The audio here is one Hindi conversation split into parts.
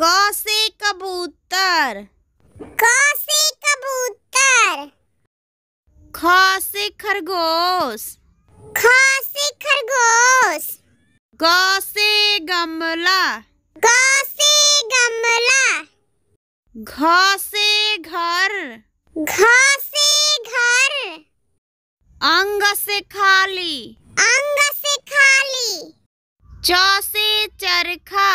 कौसे कबूतर कौसे कबूतर ख खरगोश ख खरगोश गौसे गमला गौसे गमला घ घर घ घर अंग से खाली अंग से खाली चौसे चरखा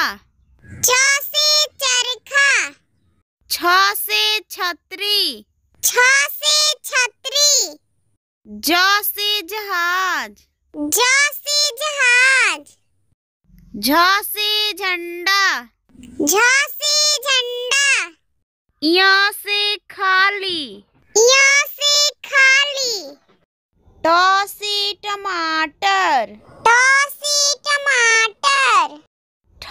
छ से छतरी छ से छतरी ज से जहाज ज से जहाज झ से झंडा झ से झंडा य से खाली य से खाली ट से टमाटर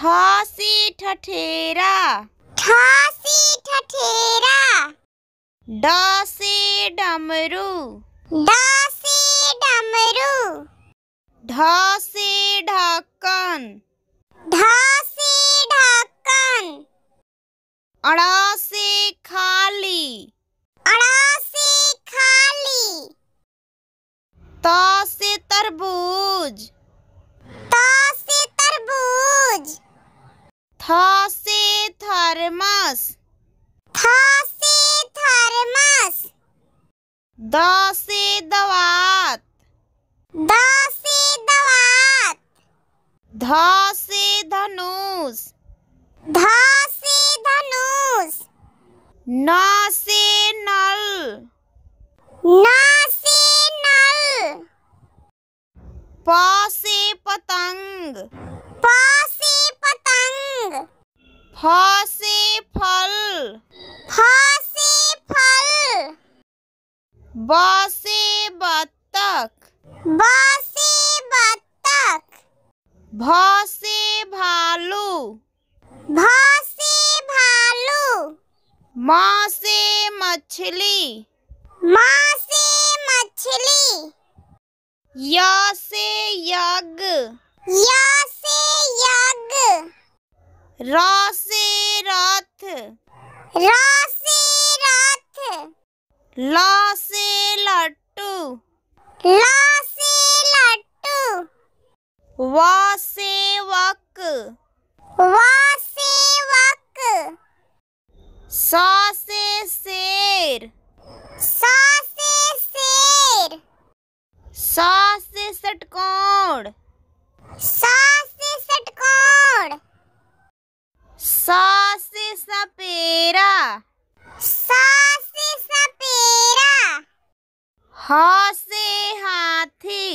ठसी ठठेरा ठसी ठठेरा ड डमरू ड डमरू ढ ढक्कन ढ ढक्कन अड़ खाली अड़ खाली त से तरबूज थर्मस थासी थर्मस दासी दवात दासी दवात धासी धनुष धासी धनुष नासी नल नासी नल पासी पतंग पासी पतंग फ फल फल बसे से बत्तख ब से भ से भालू भ भालू मासे मछली मासे मछली य से यज्ञ य से यज्ञ र से लट्टू ल से लट्टू वक वक शेर स शेर षटकोण षटकोण सा सपेरा सा से सपेरा ह से हाथी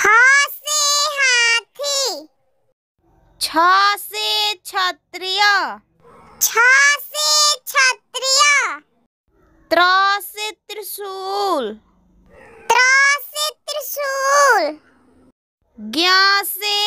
ह से हाथी छ से क्षत्रिय छ से क्षत्रिय त्र से त्रिशूल त्र से त्रिशूल ज्ञा से